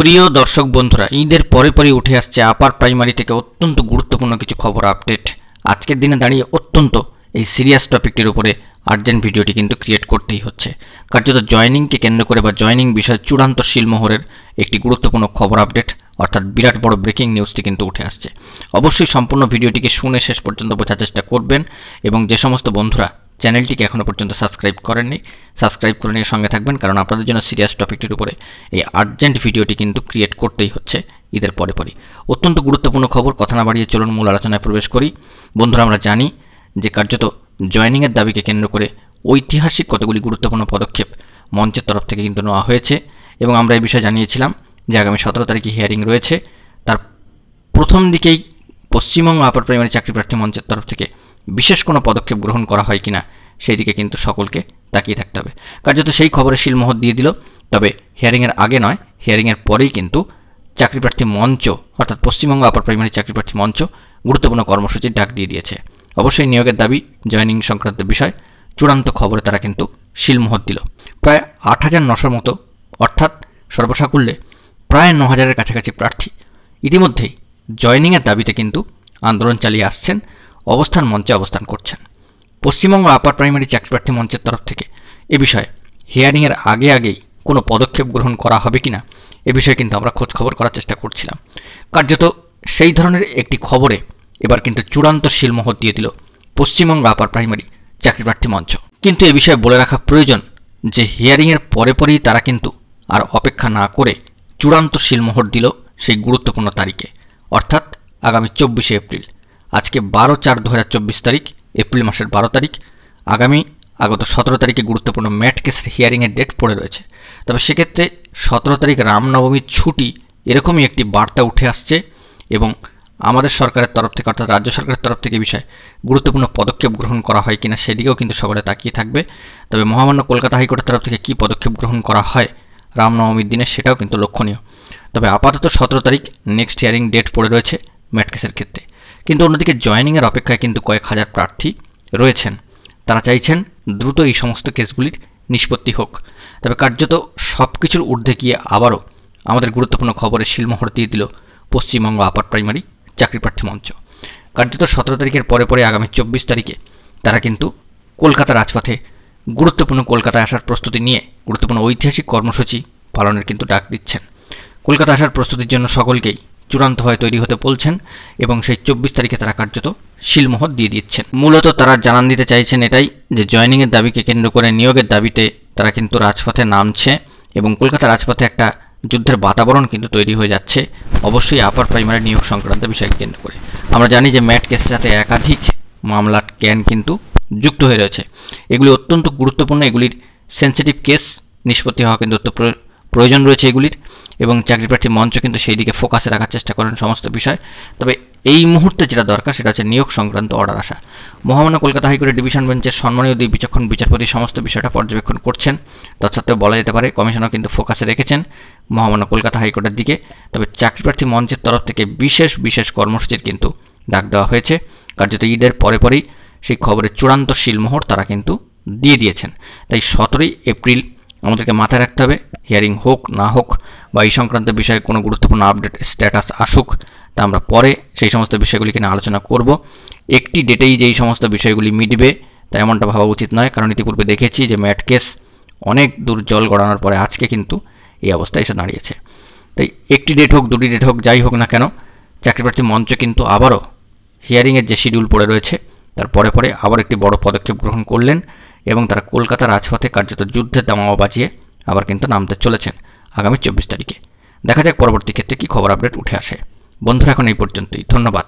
প্রিয় দর্শক বন্ধুরা ঈদের পরে পরে উঠে আসছে আপার প্রাইমারি থেকে অত্যন্ত গুরুত্বপূর্ণ কিছু খবর আপডেট আজকের দিনে দাঁড়িয়ে অত্যন্ত এই সিরিয়াস টপিকটির উপরে আর্জেন্ট ভিডিওটি কিন্তু ক্রিয়েট করতেই হচ্ছে কার্যত জয়নিংকে কেন্দ্র করে বা জয়নিং বিষয়ে চূড়ান্ত শিলমোহরের একটি গুরুত্বপূর্ণ খবর আপডেট অর্থাৎ বিরাট বড় ব্রেকিং নিউজটি কিন্তু উঠে আসছে অবশ্যই সম্পূর্ণ ভিডিওটিকে শুনে শেষ পর্যন্ত বোঝার চেষ্টা করবেন এবং যে সমস্ত বন্ধুরা চ্যানেলটিকে এখনও পর্যন্ত সাবস্ক্রাইব করেননি সাবস্ক্রাইব করে নিয়ে সঙ্গে থাকবেন কারণ আপনাদের জন্য সিরিয়াস টপিকটির উপরে এই আর্জেন্ট ভিডিওটি কিন্তু ক্রিয়েট করতেই হচ্ছে ঈদের পরে পরে অত্যন্ত গুরুত্বপূর্ণ খবর কথা না বাড়িয়ে চলুন মূল আলোচনায় প্রবেশ করি বন্ধুরা আমরা জানি যে কার্যত জয়নিংয়ের দাবিকে কেন্দ্র করে ঐতিহাসিক কতগুলি গুরুত্বপূর্ণ পদক্ষেপ মঞ্চের তরফ থেকে কিন্তু নেওয়া হয়েছে এবং আমরা এই বিষয়ে জানিয়েছিলাম যে আগামী সতেরো তারিখে হিয়ারিং রয়েছে তার প্রথম দিকেই পশ্চিমবঙ্গ আপার প্রাইমারি চাকরি প্রার্থী মঞ্চের তরফ থেকে বিশেষ কোনো পদক্ষেপ গ্রহণ করা হয় কিনা সেই দিকে কিন্তু সকলকে তাকিয়ে থাকতে হবে কার্যত সেই খবরে শিলমোহর দিয়ে দিল তবে হিয়ারিংয়ের আগে নয় হিয়ারিংয়ের পরেই কিন্তু চাকরিপ্রার্থী মঞ্চ অর্থাৎ পশ্চিমবঙ্গ আপার প্রাইমারি চাকরিপ্রার্থী মঞ্চ গুরুত্বপূর্ণ কর্মসূচির ডাক দিয়ে দিয়েছে অবশ্যই নিয়োগের দাবি জয়নিং সংক্রান্ত বিষয় চূড়ান্ত খবরে তারা কিন্তু শিলমোহর দিল প্রায় আট হাজার নশোর মতো অর্থাৎ সর্বসাকুল্যে প্রায় ন হাজারের কাছাকাছি প্রার্থী ইতিমধ্যেই জয়নিংয়ের দাবিতে কিন্তু আন্দোলন চালিয়ে আসছেন অবস্থান মঞ্চে অবস্থান করছেন পশ্চিমবঙ্গ আপার প্রাইমারি চাকরি প্রার্থী মঞ্চের তরফ থেকে এ বিষয়ে হিয়ারিংয়ের আগে আগেই কোনো পদক্ষেপ গ্রহণ করা হবে কি না এ বিষয়ে কিন্তু আমরা খোঁজখবর করার চেষ্টা করছিলাম কার্যত সেই ধরনের একটি খবরে এবার কিন্তু চূড়ান্ত শিলমোহর দিয়ে দিল পশ্চিমবঙ্গ আপার প্রাইমারি চাকরি প্রার্থী মঞ্চ কিন্তু এ বিষয়ে বলে রাখা প্রয়োজন যে হিয়ারিংয়ের পরে পরেই তারা কিন্তু আর অপেক্ষা না করে চূড়ান্ত শিলমোহর দিল সেই গুরুত্বপূর্ণ তারিখে অর্থাৎ আগামী চব্বিশে এপ্রিল আজকে বারো চার দু তারিখ এপ্রিল মাসের বারো তারিখ আগামী আগত সতেরো তারিখে গুরুত্বপূর্ণ ম্যাট কেসের হিয়ারিংয়ের ডেট পড়ে রয়েছে তবে সেক্ষেত্রে সতেরো তারিখ রামনবমীর ছুটি এরকমই একটি বার্তা উঠে আসছে এবং আমাদের সরকারের তরফ থেকে অর্থাৎ রাজ্য সরকারের তরফ থেকে বিষয়ে গুরুত্বপূর্ণ পদক্ষেপ গ্রহণ করা হয় কিনা সেদিকেও কিন্তু সকলে তাকিয়ে থাকবে তবে মহামান্য কলকাতা হাইকোর্টের তরফ থেকে কি পদক্ষেপ গ্রহণ করা হয় রামনবমীর দিনে সেটাও কিন্তু লক্ষণীয় তবে আপাতত সতেরো তারিখ নেক্সট হিয়ারিং ডেট পড়ে রয়েছে ম্যাট ক্ষেত্রে কিন্তু অন্যদিকে জয়নিংয়ের অপেক্ষায় কিন্তু কয়েক হাজার প্রার্থী রয়েছেন তারা চাইছেন দ্রুত এই সমস্ত কেসগুলির নিষ্পত্তি হোক তবে কার্যত সব কিছুর ঊর্ধ্বে গিয়ে আবারও আমাদের গুরুত্বপূর্ণ খবরের শিলমোহর দিয়ে দিল পশ্চিমবঙ্গ আপার প্রাইমারি চাকরি প্রার্থী মঞ্চ কার্যত সতেরো তারিখের পরে পরে আগামী চব্বিশ তারিখে তারা কিন্তু কলকাতা রাজপথে গুরুত্বপূর্ণ কলকাতায় আসার প্রস্তুতি নিয়ে গুরুত্বপূর্ণ ঐতিহাসিক কর্মসূচি পালনের কিন্তু ডাক দিচ্ছেন কলকাতা আসার প্রস্তুতির জন্য সকলকেই চূড়ান্তভাবে তৈরি হতে বলছেন এবং সেই চব্বিশ তারিখে তারা কার্যত শিলমোহর দিয়ে দিচ্ছেন মূলত তারা জানান দিতে চাইছেন এটাই যে জয়নিংয়ের দাবিকে কেন্দ্র করে নিয়োগের দাবিতে তারা কিন্তু রাজপথে নামছে এবং কলকাতা রাজপথে একটা যুদ্ধের বাতাবরণ কিন্তু তৈরি হয়ে যাচ্ছে অবশ্যই আপার প্রাইমারি নিয়োগ সংক্রান্ত বিষয়কে কেন্দ্র করে আমরা জানি যে ম্যাট কেসের সাথে একাধিক মামলার জ্ঞান কিন্তু যুক্ত হয়ে রয়েছে এগুলি অত্যন্ত গুরুত্বপূর্ণ এগুলির সেন্সিটিভ কেস নিষ্পত্তি হওয়া কিন্তু প্রয়োজন রয়েছে এগুলির এবং চাকরি প্রার্থী মঞ্চ কিন্তু সেই দিকে ফোকাসে রাখার চেষ্টা করেন সমস্ত বিষয় তবে এই মুহূর্তে যেটা দরকার সেটা হচ্ছে নিয়োগ সংক্রান্ত অর্ডার আসা মহামান্য কলকাতা হাইকোর্টের ডিভিশন বেঞ্চের সম্মানীয় দুই বিচক্ষণ বিচারপতি সমস্ত বিষয়টা পর্যবেক্ষণ করছেন তৎসত্ত্বেও বলা যেতে পারে কমিশনও কিন্তু ফোকাসে রেখেছেন মহামান্য কলকাতা হাইকোর্টের দিকে তবে চাকরিপ্রার্থী মঞ্চের তরফ থেকে বিশেষ বিশেষ কর্মসূচির কিন্তু ডাক দেওয়া হয়েছে কার্যত ঈদের পরে পরেই সেই খবরের চূড়ান্ত শিলমোহর তারা কিন্তু দিয়ে দিয়েছেন তাই সতেরোই এপ্রিল আমাদেরকে মাথায় রাখতে হবে হিয়ারিং হোক না হোক বা এই সংক্রান্ত বিষয়ে কোনো গুরুত্বপূর্ণ আপডেট স্ট্যাটাস আসুক তা আমরা পরে সেই সমস্ত বিষয়গুলি নিয়ে আলোচনা করব একটি ডেটেই যেই সমস্ত বিষয়গুলি মিটবে তা এমনটা ভাবা উচিত নয় কারণ ইতিপূর্বে দেখেছি যে ম্যাট কেস অনেক দূর জল গড়ানোর পরে আজকে কিন্তু এই অবস্থায় এসে দাঁড়িয়েছে তাই একটি ডেট হোক দুটি ডেট হোক যাই হোক না কেন চাকরিপ্রার্থী মঞ্চ কিন্তু আবারও হিয়ারিংয়ের যে শিডিউল পড়ে রয়েছে তার পরে পরে আবার একটি বড় পদক্ষেপ গ্রহণ করলেন এবং তারা কলকাতা রাজপথে কার্যত যুদ্ধের দামাও বাঁচিয়ে আবার কিন্তু নামতে চলেছেন আগামী চব্বিশ তারিখে দেখা যাক পরবর্তী ক্ষেত্রে কী খবর আপডেট উঠে আসে বন্ধুরা এখন এই পর্যন্তই ধন্যবাদ